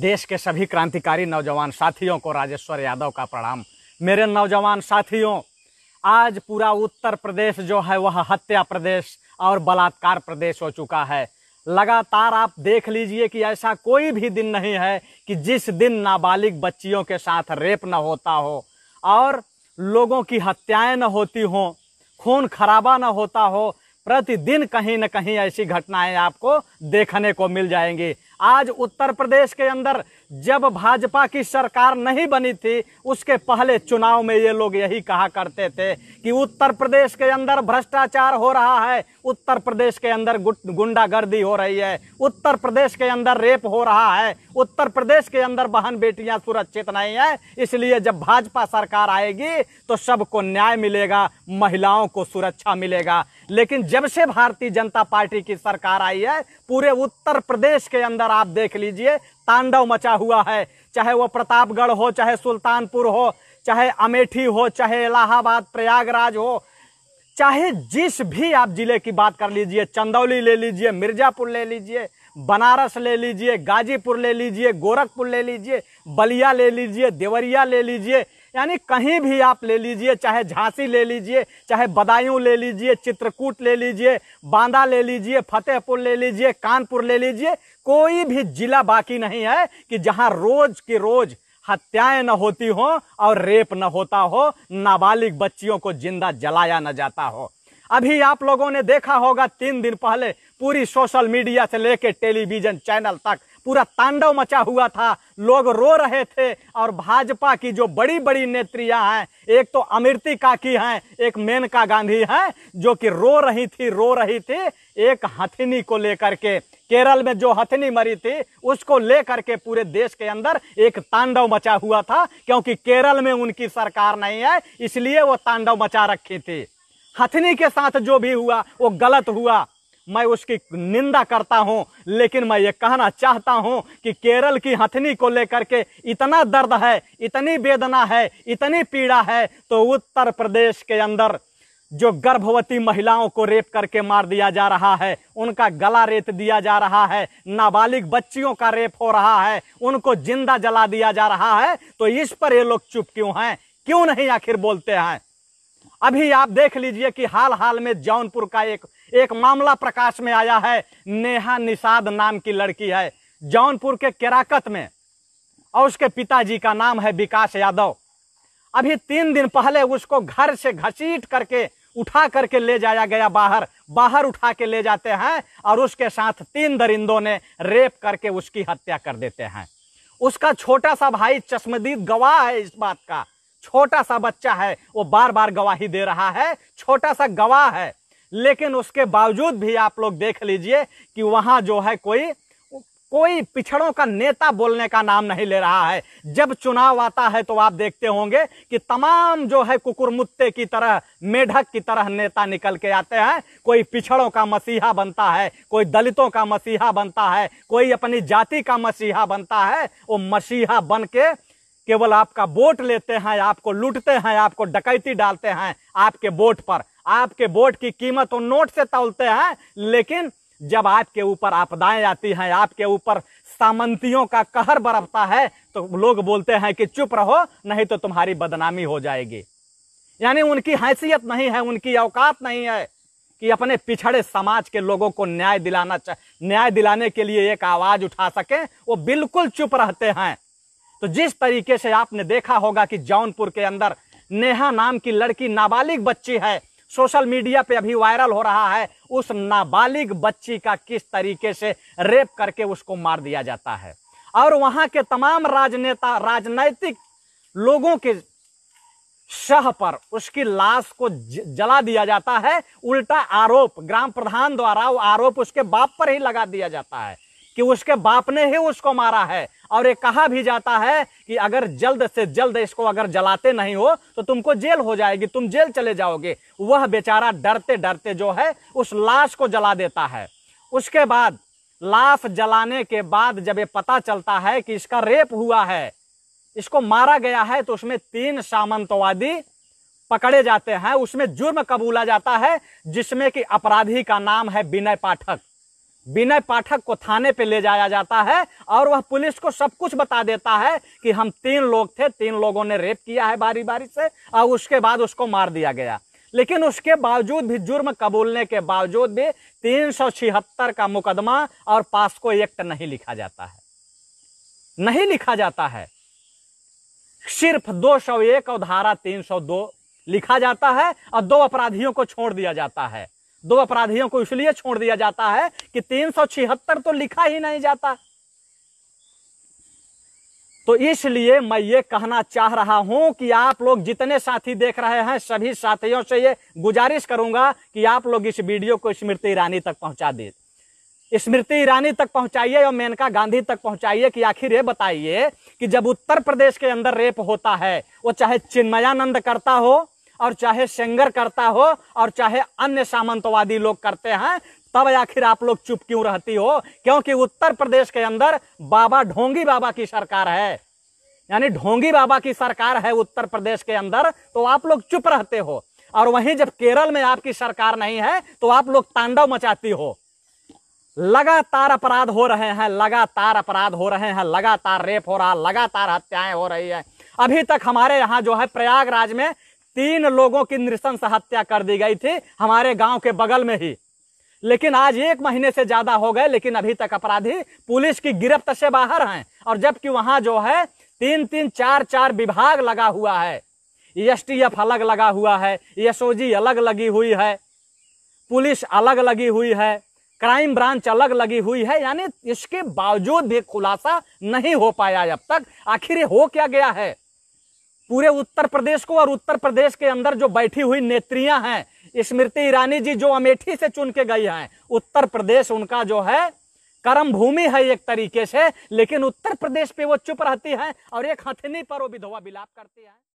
देश के सभी क्रांतिकारी नौजवान साथियों को राजेश्वर यादव का प्रणाम मेरे नौजवान साथियों आज पूरा उत्तर प्रदेश जो है वह हत्या प्रदेश और बलात्कार प्रदेश हो चुका है लगातार आप देख लीजिए कि ऐसा कोई भी दिन नहीं है कि जिस दिन नाबालिग बच्चियों के साथ रेप न होता हो और लोगों की हत्याएं न होती हों खून खराबा न होता हो प्रतिदिन कहीं न कहीं ऐसी घटनाएं आपको देखने को मिल जाएंगी आज उत्तर प्रदेश के अंदर जब भाजपा की सरकार नहीं बनी थी उसके पहले चुनाव में ये लोग यही कहा करते थे कि उत्तर प्रदेश के अंदर भ्रष्टाचार हो रहा है उत्तर प्रदेश के अंदर गुंडागर्दी हो रही है उत्तर प्रदेश के अंदर रेप हो रहा है उत्तर प्रदेश के अंदर बहन बेटियां सुरक्षित नहीं है इसलिए जब भाजपा सरकार आएगी तो सबको न्याय मिलेगा महिलाओं को सुरक्षा मिलेगा लेकिन जब से भारतीय जनता पार्टी की सरकार आई है पूरे उत्तर प्रदेश के अंदर अंदर आप देख लीजिए तांडव मचा हुआ है चाहे वो प्रतापगढ़ हो चाहे सुल्तानपुर हो चाहे अमेठी हो चाहे इलाहाबाद प्रयागराज हो चाहे जिस भी आप जिले की बात कर लीजिए चंदौली ले लीजिए मिर्जापुर ले लीजिए बनारस ले लीजिए गाजीपुर ले लीजिए गोरखपुर ले लीजिए बलिया ले लीजिए देवरिया ले लीजिए यानी कहीं भी आप ले लीजिए चाहे झांसी ले लीजिए चाहे बदायूं ले लीजिए चित्रकूट ले लीजिए बांदा ले लीजिए फतेहपुर ले लीजिए कानपुर ले लीजिए कोई भी जिला बाकी नहीं है कि जहां रोज की रोज हत्याएं न होती हो और रेप न होता हो नाबालिग बच्चियों को जिंदा जलाया न जाता हो अभी आप लोगों ने देखा होगा तीन दिन पहले पूरी सोशल मीडिया से लेकर टेलीविजन चैनल तक पूरा तांडव मचा हुआ था लोग रो रहे थे और भाजपा की जो बड़ी बड़ी नेत्रियां हैं एक तो अमृति काकी हैं एक मेनका गांधी हैं जो कि रो रही थी रो रही थी एक हथिनी को लेकर के केरल में जो हथनी मरी थी उसको लेकर के पूरे देश के अंदर एक तांडव मचा हुआ था क्योंकि केरल में उनकी सरकार नहीं है इसलिए वो तांडव मचा रखी थी हथनी के साथ जो भी हुआ वो गलत हुआ मैं उसकी निंदा करता हूं लेकिन मैं ये कहना चाहता हूं कि केरल की हथनी को लेकर के इतना दर्द है इतनी वेदना है इतनी पीड़ा है तो उत्तर प्रदेश के अंदर जो गर्भवती महिलाओं को रेप करके मार दिया जा रहा है उनका गला रेत दिया जा रहा है नाबालिग बच्चियों का रेप हो रहा है उनको जिंदा जला दिया जा रहा है तो इस पर ये लोग चुप क्यों हैं क्यों नहीं आखिर बोलते हैं अभी आप देख लीजिए कि हाल हाल में जौनपुर का एक एक मामला प्रकाश में आया है नेहा निषाद नाम की लड़की है जौनपुर के केराकत में और उसके पिताजी का नाम है विकास यादव अभी तीन दिन पहले उसको घर से घसीट करके उठा करके ले जाया गया बाहर बाहर उठा के ले जाते हैं और उसके साथ तीन दरिंदों ने रेप करके उसकी हत्या कर देते हैं उसका छोटा सा भाई चश्मदीद गवाह है इस बात का छोटा सा बच्चा है वो बार बार गवाही दे रहा है छोटा सा गवाह है लेकिन उसके बावजूद भी आप लोग देख लीजिए कि वहां जो है कोई कोई पिछड़ों का नेता बोलने का नाम नहीं ले रहा है जब चुनाव आता है तो आप देखते होंगे कि तमाम जो है कुकुरमुत्ते की तरह मेढक की तरह नेता निकल के आते हैं कोई पिछड़ों का मसीहा बनता है कोई दलितों का मसीहा बनता है कोई अपनी जाति का मसीहा बनता है वो मसीहा बन के केवल आपका वोट लेते हैं आपको लूटते हैं आपको डकैती डालते हैं आपके वोट पर आपके वोट की कीमत वो नोट से तोलते हैं लेकिन जब आपके ऊपर आपदाएं आती हैं आपके ऊपर सामंतियों का कहर बरपता है तो लोग बोलते हैं कि चुप रहो नहीं तो तुम्हारी बदनामी हो जाएगी यानी उनकी हैसियत नहीं है उनकी औकात नहीं है कि अपने पिछड़े समाज के लोगों को न्याय दिलाना न्याय दिलाने के लिए एक आवाज उठा सके वो बिल्कुल चुप रहते हैं तो जिस तरीके से आपने देखा होगा कि जौनपुर के अंदर नेहा नाम की लड़की नाबालिग बच्ची है सोशल मीडिया पे अभी वायरल हो रहा है उस नाबालिग बच्ची का किस तरीके से रेप करके उसको मार दिया जाता है और वहां के तमाम राजनेता राजनैतिक लोगों के शह पर उसकी लाश को जला दिया जाता है उल्टा आरोप ग्राम प्रधान द्वारा वो आरोप उसके बाप पर ही लगा दिया जाता है कि उसके बाप ने ही उसको मारा है और ये कहा भी जाता है कि अगर जल्द से जल्द इसको अगर जलाते नहीं हो तो तुमको जेल हो जाएगी तुम जेल चले जाओगे वह बेचारा डरते डरते जो है उस लाश को जला देता है उसके बाद लाश जलाने के बाद जब ये पता चलता है कि इसका रेप हुआ है इसको मारा गया है तो उसमें तीन सामंतवादी पकड़े जाते हैं उसमें जुर्म कबूला जाता है जिसमें कि अपराधी का नाम है विनय पाठक विनय पाठक को थाने पे ले जाया जाता है और वह पुलिस को सब कुछ बता देता है कि हम तीन लोग थे तीन लोगों ने रेप किया है बारी बारी से और उसके बाद उसको मार दिया गया लेकिन उसके बावजूद भी जुर्म कबूलने के बावजूद भी तीन सौ छिहत्तर का मुकदमा और पास्को एक्ट नहीं लिखा जाता है नहीं लिखा जाता है सिर्फ दो सौ एक और धारा तीन सौ दो लिखा जाता है और दो अपराधियों को छोड़ दिया जाता है दो अपराधियों को इसलिए छोड़ दिया जाता है कि तीन तो लिखा ही नहीं जाता तो इसलिए मैं ये कहना चाह रहा हूं कि आप लोग जितने साथी देख रहे हैं सभी साथियों से ये गुजारिश करूंगा कि आप लोग इस वीडियो को स्मृति ईरानी तक पहुंचा दे स्मृति ईरानी तक पहुंचाइए और मेनका गांधी तक पहुंचाइए कि आखिर ये बताइए कि जब उत्तर प्रदेश के अंदर रेप होता है वो चाहे चिन्मयानंद करता हो और चाहे सेंगर करता हो और चाहे अन्य सामंतवादी लोग करते हैं तब आखिर आप लोग चुप क्यों रहती हो क्योंकि उत्तर प्रदेश के अंदर बाबा ढोंगी बाबा की सरकार है यानी ढोंगी बाबा की सरकार है उत्तर प्रदेश के अंदर तो आप लोग चुप रहते हो और वहीं जब केरल में आपकी सरकार नहीं है तो आप लोग तांडव मचाती हो लगातार अपराध हो रहे हैं लगातार अपराध हो रहे हैं लगातार रेप हो रहा लगातार हत्याएं हो रही है अभी तक हमारे यहाँ जो है प्रयागराज में तीन लोगों की नृशंस हत्या कर दी गई थी हमारे गांव के बगल में ही लेकिन आज एक महीने से ज्यादा हो गए लेकिन अभी तक अपराधी पुलिस की गिरफ्त से बाहर हैं और जबकि वहां जो है तीन तीन चार चार विभाग लगा हुआ है एफ e अलग लगा हुआ है एसओजी e अलग लगी हुई है पुलिस अलग लगी हुई है क्राइम ब्रांच अलग लगी हुई है यानी इसके बावजूद भी खुलासा नहीं हो पाया अब तक आखिर हो क्या गया है पूरे उत्तर प्रदेश को और उत्तर प्रदेश के अंदर जो बैठी हुई नेत्रियां हैं स्मृति ईरानी जी जो अमेठी से चुन के गई हैं उत्तर प्रदेश उनका जो है कर्म भूमि है एक तरीके से लेकिन उत्तर प्रदेश पे वो चुप रहती है और एक हथनी पर वो विधवा विलाप करती है